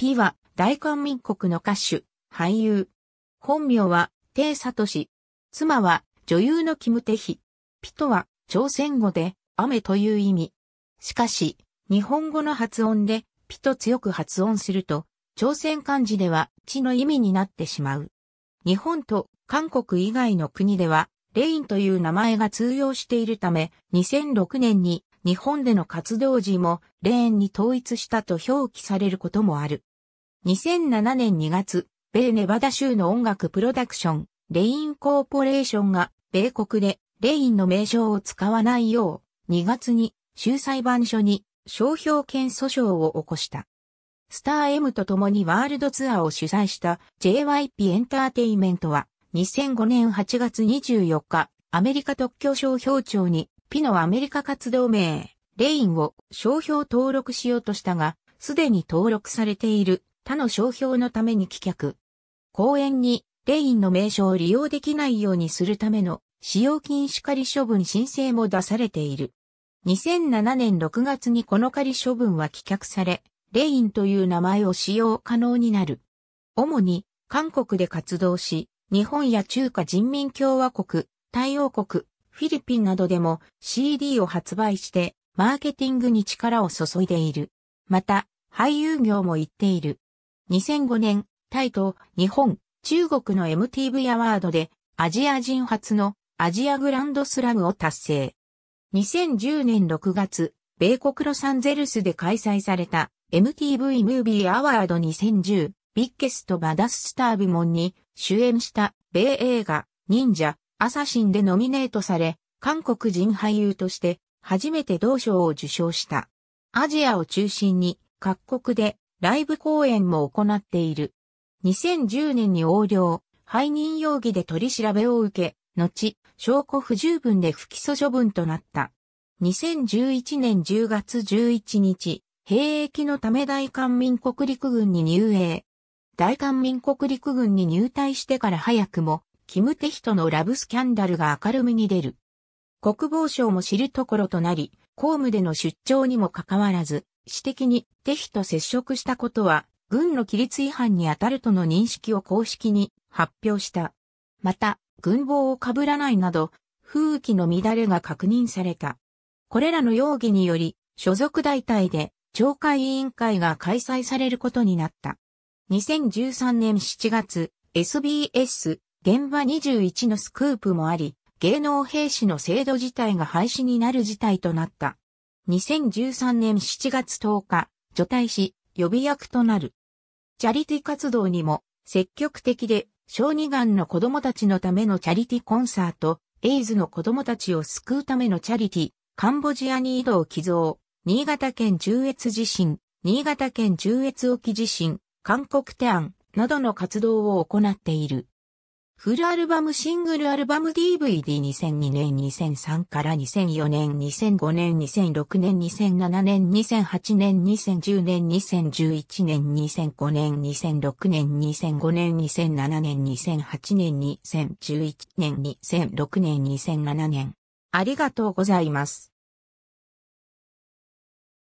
P は大韓民国の歌手、俳優。本名は、テイサトシ。妻は、女優のキムテヒ。ピとは、朝鮮語で、雨という意味。しかし、日本語の発音で、ピと強く発音すると、朝鮮漢字では、地の意味になってしまう。日本と韓国以外の国では、レインという名前が通用しているため、2006年に日本での活動時もレーンに統一したと表記されることもある。2007年2月、米ネバダ州の音楽プロダクション、レインコーポレーションが、米国でレインの名称を使わないよう、2月に州裁判所に商標権訴訟を起こした。スター M と共にワールドツアーを主催した JYP エンターテイメントは2005年8月24日、アメリカ特許商標庁にピノアメリカ活動名、レインを商標登録しようとしたが、すでに登録されている他の商標のために棄却。公園に、レインの名称を利用できないようにするための、使用禁止仮処分申請も出されている。2007年6月にこの仮処分は棄却され、レインという名前を使用可能になる。主に、韓国で活動し、日本や中華人民共和国、太陽国、フィリピンなどでも CD を発売して、マーケティングに力を注いでいる。また、俳優業も行っている。2005年、タイと日本、中国の MTV アワードでアジア人初のアジアグランドスラムを達成。2010年6月、米国ロサンゼルスで開催された MTV ムービーアワード2010ビッケストバダススター部門に主演した米映画忍者アサシンでノミネートされ、韓国人俳優として初めて同賞を受賞した。アジアを中心に各国でライブ公演も行っている。2010年に横領、背任容疑で取り調べを受け、後、証拠不十分で不起訴処分となった。2011年10月11日、兵役のため大韓民国陸軍に入営。大韓民国陸軍に入隊してから早くも、キムテヒトのラブスキャンダルが明るみに出る。国防省も知るところとなり、公務での出張にもかかわらず、私的に敵と接触したことは、軍の規律違反に当たるとの認識を公式に発表した。また、軍帽を被らないなど、風紀の乱れが確認された。これらの容疑により、所属大隊で懲戒委員会が開催されることになった。2013年7月、SBS 現場21のスクープもあり、芸能兵士の制度自体が廃止になる事態となった。2013年7月10日、除隊し、予備役となる。チャリティ活動にも積極的で、小児がんの子供たちのためのチャリティコンサート、エイズの子供たちを救うためのチャリティ、カンボジアに移動寄贈、新潟県中越地震、新潟県中越沖地震、韓国テアンなどの活動を行っている。フルアルバムシングルアルバム DVD2002 年2003から2004年2005年2006年2007年2008年2010年2011年2005年2006年2005年2007年2008年2011年2006年2007年ありがとうございます。